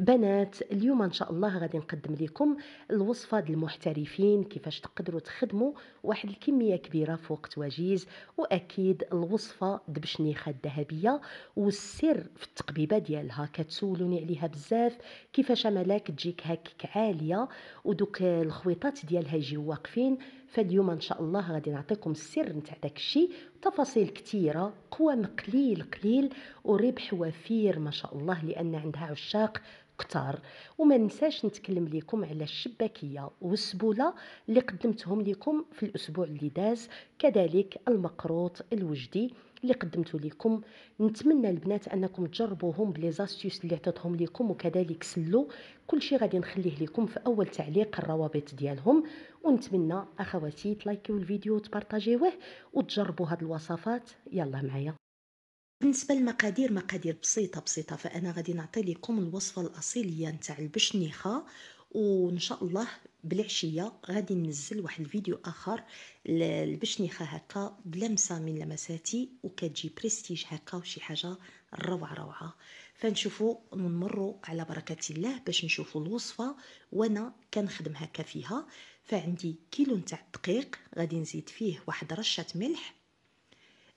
بنات اليوم ان شاء الله غادي نقدم لكم الوصفه ديال المحترفين كيفاش تقدروا تخدموا واحد الكميه كبيره في وقت وجيز واكيد الوصفه دبشنيخه الذهبيه والسر في التقبيبه ديالها كتسولوني عليها بزاف كيفاش ملاك تجيك هكك عاليه ودوك الخويطات ديالها يجيو واقفين فاليوم ان شاء الله غادي نعطيكم السر نتاع داكشي تفاصيل كثيره قوام قليل قليل وربح وفير ما شاء الله لان عندها عشاق كتار وما ننساش نتكلم لكم على الشباكيه والسبوله اللي قدمتهم لكم في الاسبوع اللي داز كذلك المقروط الوجدي اللي قدمته لكم نتمنى البنات انكم تجربوهم بلي زاستيوس اللي عطيتهم لكم وكذلك سلو كل شيء غادي نخليه لكم في اول تعليق الروابط ديالهم ونتمنى اخواتي تلايكيو الفيديو وتبارطاجيوه وتجربوا هاد الوصفات يلا معايا بالنسبه للمقادير مقادير بسيطه بسيطه فانا غادي نعطي لكم الوصفه الاصيليه نتاع البشنيخه وان شاء الله بالعشيه غادي ننزل واحد الفيديو اخر البشنيخه هكا بلمسه من لمساتي وكتجي بريستيج هكا وشي حاجه روعه روعه فنشوفوا نمروا على بركه الله باش نشوفوا الوصفه وانا كنخدم هكا فيها فعندي كيلو نتاع الدقيق غادي نزيد فيه واحد رشه ملح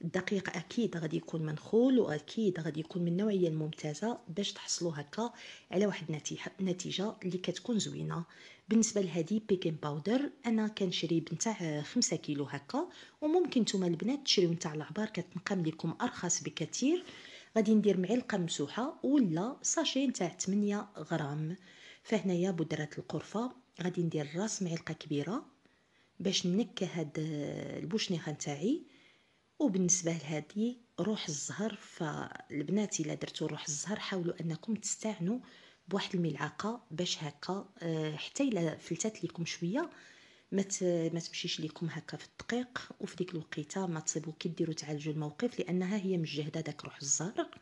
الدقيق اكيد غادي يكون منخول واكيد غادي يكون من النوعيه الممتازه باش تحصلوا هكا على واحد النتيجه اللي كتكون زوينه بالنسبه لهذه بيكين باودر انا كنشري بنتاع 5 كيلو هكا وممكن نتوما البنات تشريو نتاع العبار كتنقم لكم ارخص بكثير غادي ندير معلقه ممسوحه ولا ساشي نتاع 8 غرام فهنايا بودره القرفه غادي ندير راس معلقه كبيره باش نكه هاد البوشنيخه نتاعي وبالنسبه لهذه روح الزهر فالبنات الا درتو روح الزهر حاولوا انكم تستعنوا بواحد الملعقه باش هكا آه، حتى الا فلتات لكم شويه ما ما تمشيش ليكم هكا في الدقيق وفي ديك الوقيته ما تصيبوا كي ديروا تعالجوا الموقف لانها هي مجهده داك روح الزهر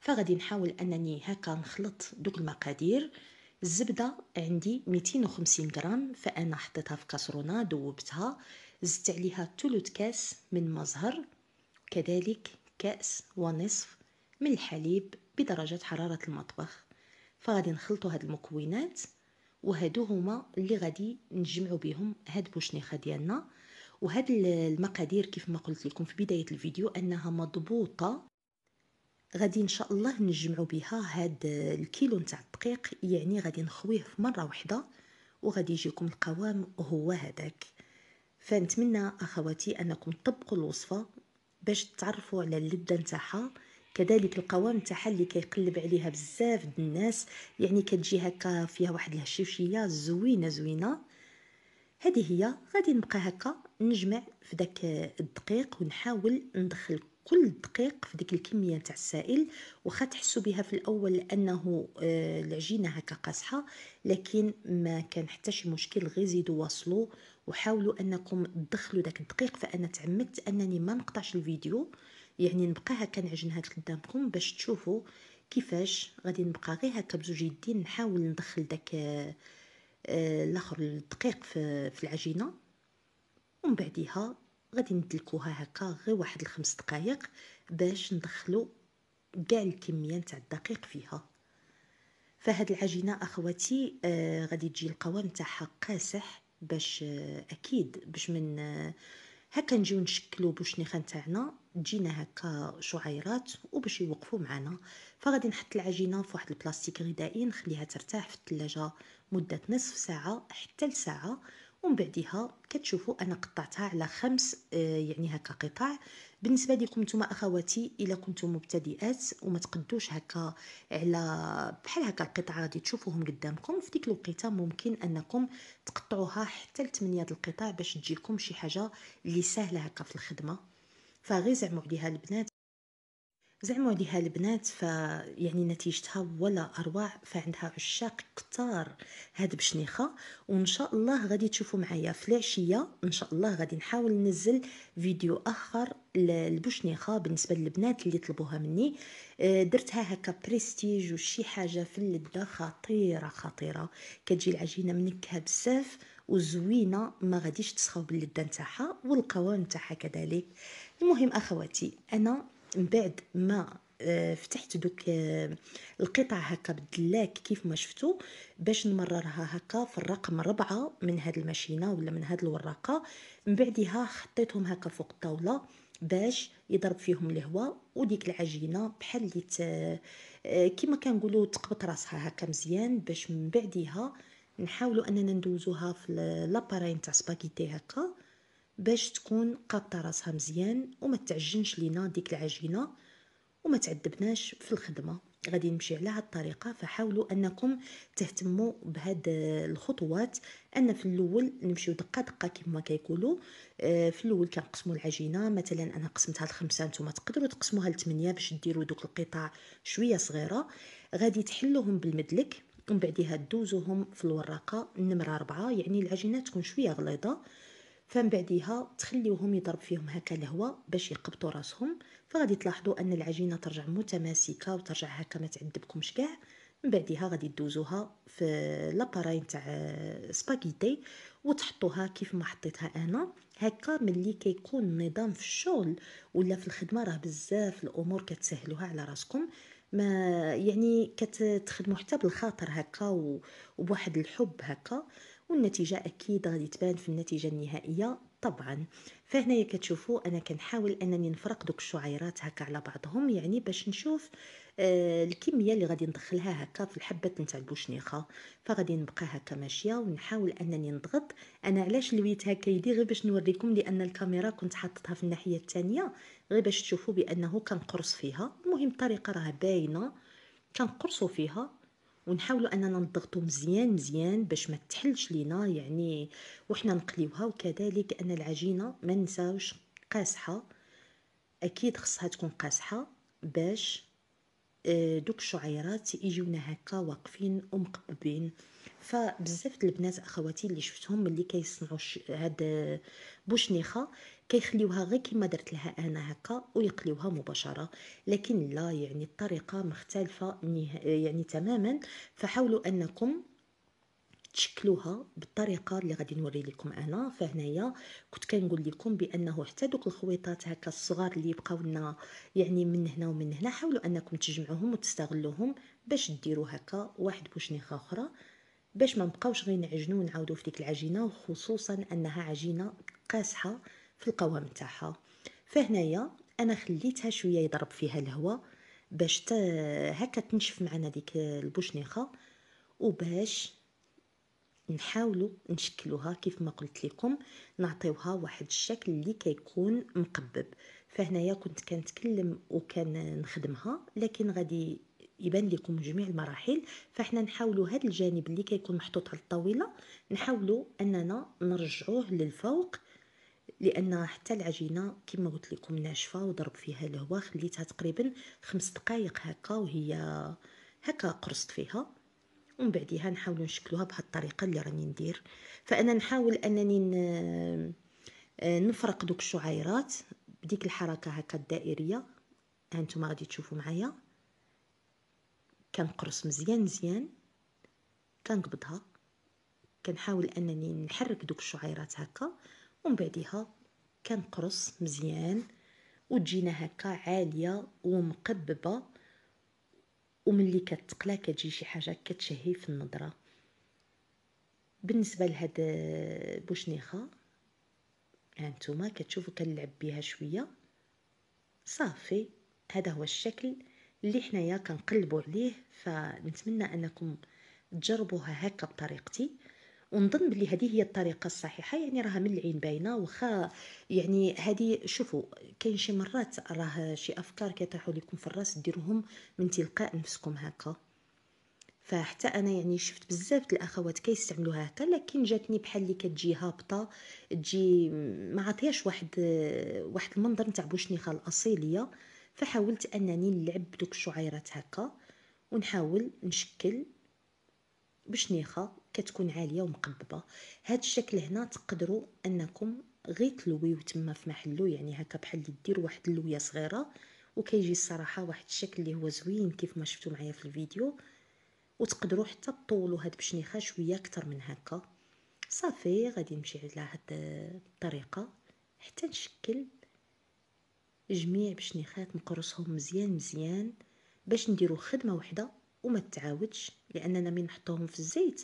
فغادي نحاول انني هكا نخلط دوك المقادير الزبده عندي 250 غرام فانا حطيتها في كاسرونه دوبتها زدت عليها ثلث كاس من مزهر كذلك كأس ونصف من الحليب بدرجة حرارة المطبخ فغادي نخلطوا هاد المكونات وهادو هما اللي غادي نجمعوا بهم هاد بوشنيخه ديالنا وهاد المقادير كيف ما قلت لكم في بدايه الفيديو انها مضبوطه غادي ان شاء الله نجمعوا بها هاد الكيلو نتاع الدقيق يعني غادي نخويه في مره واحده وغادي يجيكم القوام هو هذاك فنتمنى اخواتي انكم تطبقوا الوصفه باش تعرفوا على اللذه نتاعها كذلك القوام نتاعها اللي كيقلب عليها بزاف الناس يعني كتجي هكا فيها واحد الهشيشيه زوينه زوينه هذه هي غادي نبقى هكا نجمع في داك الدقيق ونحاول ندخل كل دقيق في ديك الكميه تاع السائل واخا تحسوا بها في الاول لانه آه، العجينه هكا قاصحه لكن ما كان حتى شي مشكل غير زيدوا واصلوا وحاولوا انكم تدخلوا داك الدقيق فانا تعمدت انني ما نقطعش الفيديو يعني نبقى هكا نعجنها قدامكم باش تشوفوا كيفاش غادي نبقى غير هكا بزوج يدين نحاول ندخل داك آه، آه، الاخر الدقيق في, في العجينه ومن بعديها غادي ندلكوها هكا غير واحد الخمس دقائق باش ندخلو كاع الكميه نتاع الدقيق فيها فهاد العجينه اخواتي آه غادي تجي القوام تاعها قاسح باش آه اكيد باش من آه هكا نجيو نشكلو بوشنيخه نتاعنا تجينا هكا شعيرات وباش يوقفوا معنا فغادي نحط العجينه في واحد البلاستيك غذائي نخليها ترتاح في الثلاجه مده نصف ساعه حتى لساعه ومن بعدها كتشوفوا انا قطعتها على خمس آه، يعني هكا قطع بالنسبه لكم نتوما اخواتي الا كنتم مبتدئات وما تقدوش هكا على بحال هكا القطع غادي تشوفوهم قدامكم في ديك الوقيته ممكن انكم تقطعوها حتى 8 القطع باش تجيكم شي حاجه اللي سهله هكا في الخدمه فغير زعموا عليها البنات زعما ليها البنات فيعني نتيجتها ولا اروع فعندها عشاق كتار هاد بشنيخه وان شاء الله غادي تشوفوا معايا في العشيه ان شاء الله غادي نحاول ننزل فيديو اخر للبشنيخه بالنسبه للبنات اللي طلبوها مني آه، درتها هكا بريستيج وشي حاجه في اللذه خطيره خطيره كتجي العجينه منكهه بزاف وزوينه ما غاديش تسخاو باللذه نتاعها والقوام نتاعها كذلك المهم اخواتي انا من بعد ما آه، فتحت دوك آه، القطع هكا بالدلاك كيف ما شفتو باش نمررها هكا في الرقم ربعة من هاد الماشينه ولا من هاد الوراقه من بعدها حطيتهم هكا فوق الطاوله باش يضرب فيهم الهواء وديك العجينه بحال اللي ت... آه، كنقولوا تقبط راسها هكا مزيان باش من بعدها نحاولوا اننا ندوزوها في لاباراي تاع سباكيتي هكا باش تكون قاطه راسها مزيان وما تعجنش لينا ديك العجينه وما تعذبناش في الخدمه غادي نمشي على هاد الطريقه فحاولوا انكم تهتموا بهاد الخطوات انا في الاول نمشيو دقه دقه كما كيقولوا آه، في الاول كنقسموا العجينه مثلا انا قسمتها لخمسه نتوما تقدروا تقسموها لثمانيه باش ديروا دوك القطع شويه صغيره غادي تحلوهم بالمدلك ومن بعدها دوزوهم في الوراقه النمره أربعة يعني العجينه تكون شويه غليظه فمن بعديها تخليوهم يضرب فيهم هكا الهواء باش يقبطوا راسهم فغادي تلاحظوا ان العجينه ترجع متماسكه وترجع هكا ما تعذبكمش كاع من بعديها غادي دوزوها في لاباراي تاع سباغيتي وتحطوها كيف ما حطيتها انا هكا ملي كيكون النظام في الشغل ولا في الخدمه راه بزاف الامور كتسهلوها على راسكم ما يعني كتخدموا حتى بالخاطر هكا وبواحد الحب هكا والنتيجه اكيد غادي تبان في النتيجه النهائيه طبعا فهنايا كتشوفوا انا كنحاول انني نفرق دوك الشعيرات هكا على بعضهم يعني باش نشوف آه الكميه اللي غادي ندخلها هكا في الحبه نتاع البوشنيخه فغادي نبقى هكا ماشيه ونحاول انني نضغط انا علاش لويت هكا يدي غير باش نوريكم لان الكاميرا كنت حطتها في الناحيه الثانيه غير باش تشوفوا بانه كنقرص فيها المهم الطريقه راه باينه كنقرصوا فيها ونحاولوا اننا نضغطوا مزيان مزيان باش ما تحلش لينا يعني وحنا نقليوها وكذلك ان العجينه ما نساوش قاسحه اكيد خصها تكون قاسحه باش آه، دوك الشعيرات يجيونا هكا واقفين ومقببين فبزاف البنات اخواتي اللي شفتهم ملي كيصنعوا هاد بوشنيخه كيخليوها غير كما درت لها انا هكا ويقليوها مباشره لكن لا يعني الطريقه مختلفه يعني تماما فحاولوا انكم تشكلوها بالطريقه اللي غادي نوري لكم انا فهنايا كنت كنقول لكم بانه حتى دوك الخويطات هكا الصغار اللي يبقاو لنا يعني من هنا ومن هنا حاولوا انكم تجمعوهم وتستغلوهم باش ديروا هكا واحد بوشنيخه اخرى باش ما نبقاوش غير نعجنوا ونعاودوا في ديك العجينه وخصوصا انها عجينه قاسحه في القوام تاعها فهنايا انا خليتها شويه يضرب فيها الهواء باش هكا تنشف معنا ديك البوشنيخه وباش نحاولوا نشكلوها كيف ما قلت لكم نعطيوها واحد الشكل اللي كيكون مقبب فهنايا كنت كنتكلم وكان نخدمها لكن غادي يبان لكم جميع المراحل فاحنا نحاولوا هذا الجانب اللي كيكون محطوط على الطاوله نحاولوا اننا نرجعوه للفوق لان حتى العجينه كما قلت لكم ناشفه وضرب فيها الهواء خليتها تقريبا خمس دقائق هكا وهي هكا قرصت فيها ومن بعديها نحاول نشكلوها بهذه الطريقه اللي راني ندير فانا نحاول انني آه، نفرق دوك الشعيرات بديك الحركه هكا الدائريه هانتوما غادي تشوفوا معايا كنقرص مزيان مزيان كنقبضها كنحاول انني نحرك دوك الشعيرات هكا ومن بعدها كنقرص مزيان وتجينا هكا عاليه ومقببه وملي كتقلا كتجي شي حاجه كتشهي في النظره بالنسبه لهاد بوشنيخه هانتوما كتشوفوا كنلعب بها شويه صافي هذا هو الشكل اللي حنايا كنقلبوا عليه فنتمنى انكم تجربوها هكا بطريقتي ونظن بلي هذه هي الطريقه الصحيحه يعني راها من العين باينه واخا يعني هذه شوفوا كاين شي مرات راه شي افكار كيطيحوا لكم في الراس ديروهم من تلقاء نفسكم هكا فحتى انا يعني شفت بزاف الاخوات كيستعملوها هكا لكن جاتني بحال اللي كتجي هابطه تجي ما عطياش واحد واحد المنظر نتاع بوشنيخه الاصيليه فحاولت انني نلعب بدوك الشعيرات هكا ونحاول نشكل بشنيخه كتكون عاليه ومقببه هاد الشكل هنا تقدروا انكم غير تلويو تما في محلو يعني هكا بحال اللي دير واحد اللويه صغيره وكيجي الصراحه واحد الشكل اللي هو زوين كيف ما شفتوا معايا في الفيديو وتقدروا حتى تطولوا هاد بشنيخه شويه اكثر من هكا صافي غادي نمشي على هاد الطريقه حتى نشكل جميع بشنيخات نقرصهم مزيان مزيان باش نديرو خدمه وحده وما تعاودش لاننا من نحطوهم في الزيت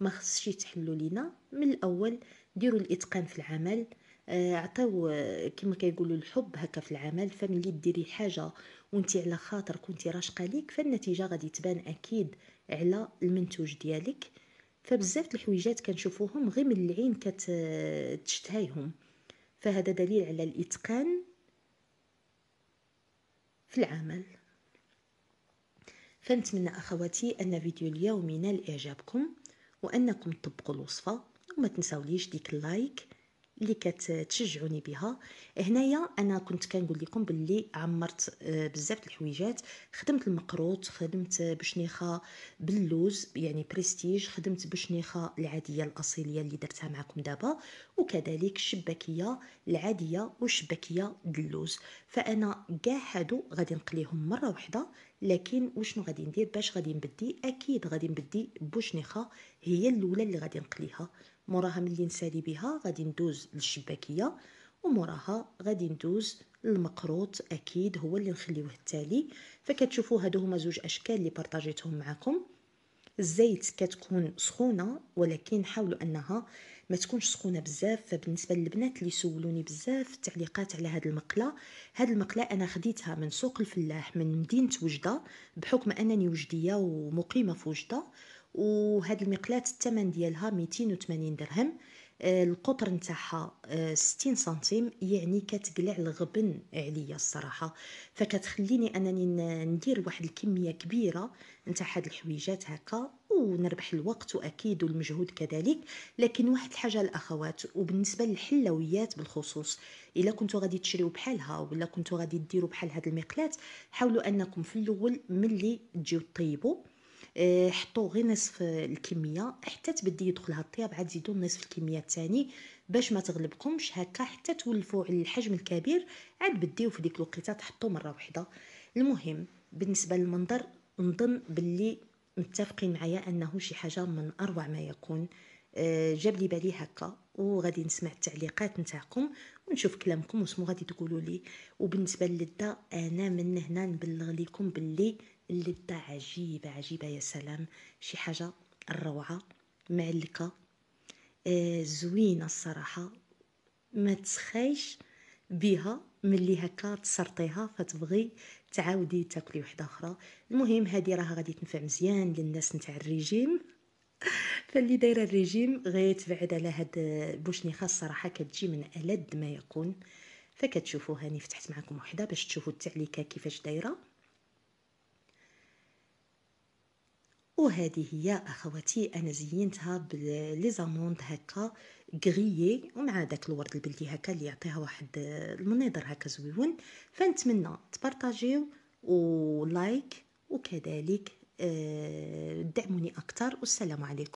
ما خصش يتحلوا لينا من الاول ديروا الاتقان في العمل آه، عطاو آه، كما كيقولوا الحب هكا في العمل فملي ديري حاجه وانت على خاطرك كنتي راشقه ليك فالنتيجه غادي تبان اكيد على المنتوج ديالك فبزاف الحويجات كنشوفوهم غير من العين كتشتهيهم آه، فهذا دليل على الاتقان في العمل فنتمنى اخواتي ان فيديو اليوم ينال اعجابكم وانكم تطبقوا الوصفه وما تنساوليش ديك اللايك اللي كتشجعوني بها هنايا انا كنت كنقول لكم باللي عمرت آه، بزاف الحويجات خدمت المقروط خدمت بشنيخه باللوز يعني بريستيج خدمت بشنيخه العاديه الاصيليه اللي درتها معكم دابا وكذلك الشباكيه العاديه والشباكيه باللوز فانا كاع هادو غادي نقليهم مره واحده لكن وشنو غادي ندير باش غادي نبدي اكيد غادي نبدي بشنيخه هي الاولى اللي غادي نقليها موراها ملي نسالي بها غادي ندوز للشباكيه وموراها غادي ندوز المقروط اكيد هو اللي نخليوه التالي فكتشوفوا هادو هما زوج اشكال اللي بارطاجيتهم معكم الزيت كتكون سخونه ولكن حاولوا انها ما تكونش سخونه بزاف فبالنسبه للبنات اللي سولوني بزاف التعليقات على هاد المقله هاد المقله انا خديتها من سوق الفلاح من مدينه وجده بحكم انني وجديه ومقيمه في وجده وهاد المقلاة الثمن ديالها 280 درهم آه، القطر نتاعها 60 آه، سنتيم يعني كتقلع الغبن عليا الصراحه فكتخليني انني ندير واحد الكميه كبيره نتاع هاد الحويجات هكا ونربح الوقت واكيد والمجهود كذلك لكن واحد الحاجه الاخوات وبالنسبه للحلويات بالخصوص الا كنتو غادي تشريو بحالها ولا كنتو غادي ديروا بحال هاد المقلات حاولوا انكم في الاول ملي تجيو طيبوا آه، حطوا غير نصف الكميه حتى تبدي يدخلها الطياب عاد زيدوا نصف الكميه الثاني باش ما تغلبكمش هكا حتى تولفوا على الحجم الكبير عاد بديو في ديك الوقيته تحطوا مره واحده المهم بالنسبه للمنظر نظن باللي متفقين معايا انه شي حاجه من اروع ما يكون آه، جاب لي بالي هكا وغادي نسمع التعليقات نتاعكم ونشوف كلامكم وشنو غادي تقولوا لي وبالنسبه للذة انا من هنا نبلغ لكم باللي اللذة عجيبه عجيبه يا سلام شي حاجه روعه معلكه آه زوينه الصراحه ما تسخيش بها ملي هكا تسرطيها فتبغي تعاودي تاكلي وحده اخرى المهم هذه راه غادي تنفع مزيان للناس نتاع الريجيم فاللي دايره الريجيم غيتبعد على هاد البوشنيخه الصراحه كتجي من الد ما يكون فكتشوفوا هاني فتحت معكم وحده باش تشوفوا التعليكه كيفاش دايره وهذه هي اخواتي انا زينتها بليزاموند زاموند هكا غريي ومع داك الورد البلدي هكا اللي يعطيها واحد المنظر هكا زويون فنتمنى تبارطاجيو ولايك وكذلك آه، دعموني أكثر والسلام عليكم